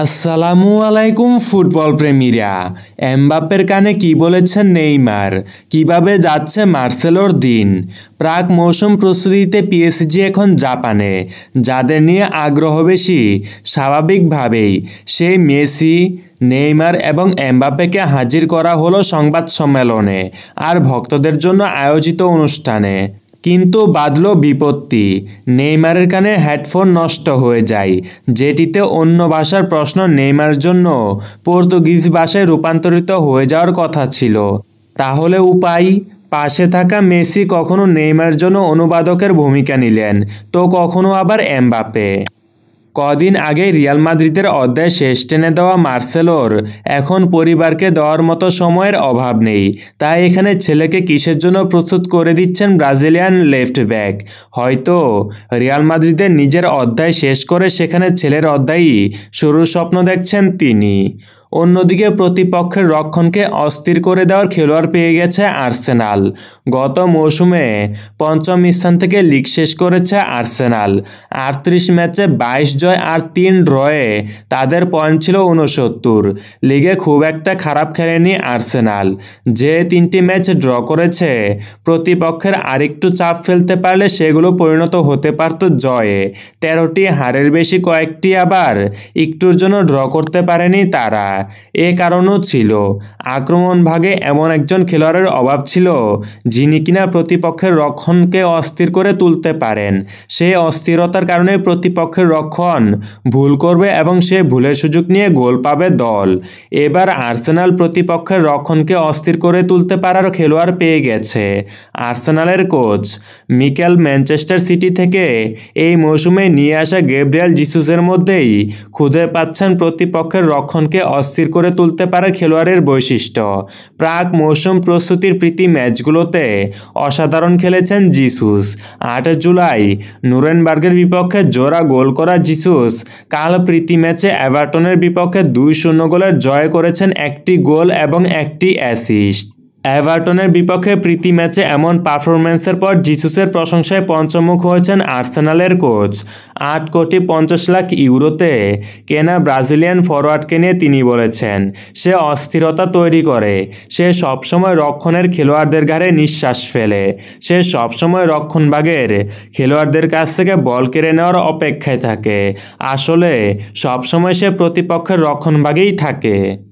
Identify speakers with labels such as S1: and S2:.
S1: আসসালামু আলাইকুম ফুটবল প্রেমীরা এমবাপ্পের কানে কি বলেছেন নেইমার কিভাবে যাচ্ছে মার্সেলোর দিন প্রাক মৌসুম প্রস্তুতিতে পিএসজি এখন জাপানে যাদের নিয়ে আগ্রহ বেশি স্বাভাবিকভাবেই সেই মেসি নেইমার এবং এমবাপেকে হাজির করা হলো সংবাদ সম্মেলনে আর ভক্তদের জন্য আয়োজিত অনুষ্ঠানে কিন্তু বাদল বিপত্তি নেইমারের কানে হেডফোন নষ্ট হয়ে যায় যেটিতে অন্য ভাষার প্রশ্ন নেইমার জন্য পর্তুগিজ ভাষায় রূপান্তরিত হয়ে যাওয়ার কথা ছিল তাহলে উপায় পাশে থাকা মেসি কখনো নেইমার জন্য অনুবাদকের ভূমিকা নিলেন তো কখনো আবার এমবাপে কদিন আগে রিয়াল মাদ্রিদের অধ্যায় শেষ টেনে দেওয়া মার্সেলোর এখন পরিবারকে দেওয়ার মতো সময়ের অভাব নেই তাই এখানে ছেলেকে কিসের জন্য প্রস্তুত করে দিচ্ছেন ব্রাজিলিয়ান লেফট ব্যাক হয়তো রিয়াল মাদ্রিদের নিজের অধ্যায় শেষ করে সেখানে ছেলের অধ্যায়ই শুরুর স্বপ্ন দেখছেন তিনি অন্যদিকে প্রতিপক্ষের রক্ষণকে অস্থির করে দেওয়ার খেলোয়াড় পেয়ে গেছে আর্সেনাল গত মৌসুমে পঞ্চম স্থান থেকে লিগ শেষ করেছে আর্সেনাল আটত্রিশ ম্যাচে বাইশ জয় আর তিন ড্রয়ে তাদের পয়েন্ট ছিল উনসত্তর লিগে খুব একটা খারাপ খেলেনি আর্সেনাল যে তিনটি ম্যাচ ড্র করেছে প্রতিপক্ষের আরেকটু চাপ ফেলতে পারলে সেগুলো পরিণত হতে পারত জয়ে তেরোটি হারের বেশি কয়েকটি আবার একটুর জন্য ড্র করতে পারেনি তারা এ কারণও ছিল আক্রমণ ভাগে এমন একজন খেলোয়াড়ের অভাব ছিল যিনি কিনা প্রতিপক্ষের রক্ষণকে অস্থির করে তুলতে পারেন সে অস্থিরতার কারণে প্রতিপক্ষের রক্ষণ ভুল করবে এবং সে ভুলের সুযোগ নিয়ে গোল পাবে দল এবার আর্সেনাল প্রতিপক্ষের রক্ষণকে অস্থির করে তুলতে পারার খেলোয়াড় পেয়ে গেছে আর্সেনালের কোচ মিকেল ম্যানচেস্টার সিটি থেকে এই মৌসুমে নিয়ে আসা গেব্রিয়াল জিসুসের মধ্যেই খুঁজে পাচ্ছেন প্রতিপক্ষের রক্ষণকে অস্থির অস্থির করে তুলতে পারে খেলোয়াড়ের বৈশিষ্ট্য প্রাক মৌসুম প্রস্তুতির প্রীতি ম্যাচগুলোতে অসাধারণ খেলেছেন জিসুস আট জুলাই নুরেনবার্গের বিপক্ষে জোড়া গোল করা জিসুস কাল প্রীতি ম্যাচে অ্যাভার্টনের বিপক্ষে দুই শূন্য গোলের জয় করেছেন একটি গোল এবং একটি অ্যাসিস্ট অ্যাভার্টনের বিপক্ষে প্রীতি ম্যাচে এমন পারফরম্যান্সের পর জিসুসের প্রশংসায় পঞ্চমুখ হয়েছেন আর্সেনালের কোচ আট কোটি পঞ্চাশ লাখ ইউরোতে কেনা ব্রাজিলিয়ান ফরওয়ার্ডকে নিয়ে তিনি বলেছেন সে অস্থিরতা তৈরি করে সে সবসময় রক্ষণের খেলোয়াড়দের ঘাড়ে নিঃশ্বাস ফেলে সে সবসময় রক্ষণভাগের খেলোয়াড়দের কাছ থেকে বল কেড়ে নেওয়ার অপেক্ষায় থাকে আসলে সবসময় সে প্রতিপক্ষের রক্ষণভাগেই থাকে